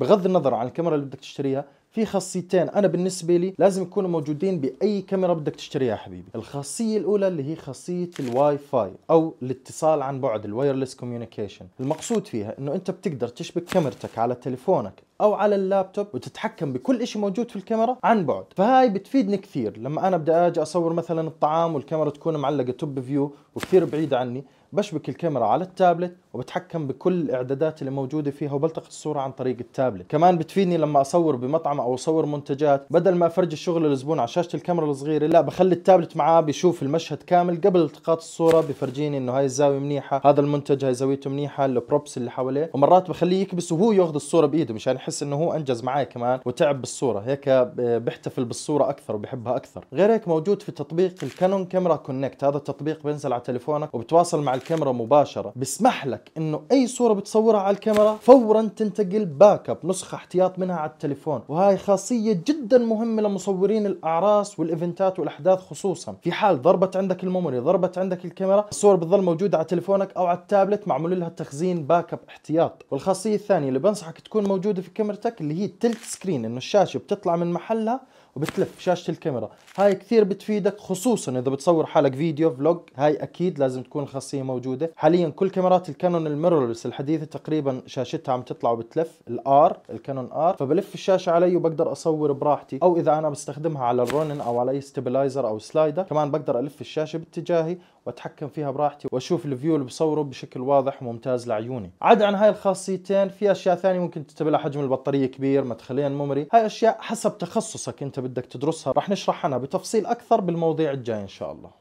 بغض النظر عن الكاميرا اللي بدك تشتريها في خاصيتين انا بالنسبه لي لازم يكونوا موجودين باي كاميرا بدك تشتريها حبيبي الخاصيه الاولى اللي هي خاصيه الواي فاي او الاتصال عن بعد الوايرلس كوميونيكيشن المقصود فيها انه انت بتقدر تشبك كاميرتك على تليفونك او على اللابتوب وتتحكم بكل شيء موجود في الكاميرا عن بعد فهاي بتفيدني كثير لما انا بدي اجي اصور مثلا الطعام والكاميرا تكون معلقه توب فيو وكثير بعيده عني بشبك الكاميرا على التابلت وبتحكم بكل الاعدادات اللي موجوده فيها وبلتقط الصوره عن طريق التابلت كمان بتفيدني لما اصور بمطعم او اصور منتجات بدل ما افرج الشغل للزبون على شاشه الكاميرا الصغيره لا بخلي التابلت معاه بيشوف المشهد كامل قبل التقاط الصوره بفرجيني انه هاي الزاويه منيحه هذا المنتج هاي زاويته منيحه البروبس اللي حواليه ومرات بخليه يكبس وهو ياخذ الصوره بايده مشان يعني بتحس انه هو انجز معاه كمان وتعب بالصوره هيك آه، بيحتفل بالصوره اكثر وبحبها اكثر غير هيك موجود في تطبيق الكانون كاميرا كونكت هذا التطبيق بينزل على تليفونك وبتواصل مع الكاميرا مباشره بيسمح لك انه اي صوره بتصورها على الكاميرا فورا تنتقل باك اب نسخه احتياط منها على التليفون وهي خاصيه جدا مهمه لمصورين الاعراس والايفنتات والاحداث خصوصا في حال ضربت عندك الميموري ضربت عندك الكاميرا الصور بتظل موجوده على تليفونك او على التابلت معمول لها تخزين باك اب احتياط والخاصيه الثانيه اللي بنصحك تكون موجوده في كاميرتك اللي هي التلت سكرين انه الشاشه بتطلع من محلها وبتلف شاشه الكاميرا هاي كثير بتفيدك خصوصا اذا بتصور حالك فيديو فلوج هاي اكيد لازم تكون الخاصيه موجوده حاليا كل كاميرات الكانون الميرورلس الحديثه تقريبا شاشتها عم تطلع وبتلف الار الكانون ار فبلف الشاشه علي وبقدر اصور براحتي او اذا انا بستخدمها على الرونن او على اي ستابلايزر او سلايدر كمان بقدر الف الشاشه باتجاهي واتحكم فيها براحتي واشوف الفيو اللي بصوره بشكل واضح وممتاز لعيوني عدا عن هاي الخاصيتين في اشياء ثانيه ممكن تتبع حجم حجم البطاريه كبير مدخلين ميموري هاي اشياء حسب تخصصك انت بدك تدرسها رح نشرح عنها بتفصيل اكثر بالمواضيع الجايه ان شاء الله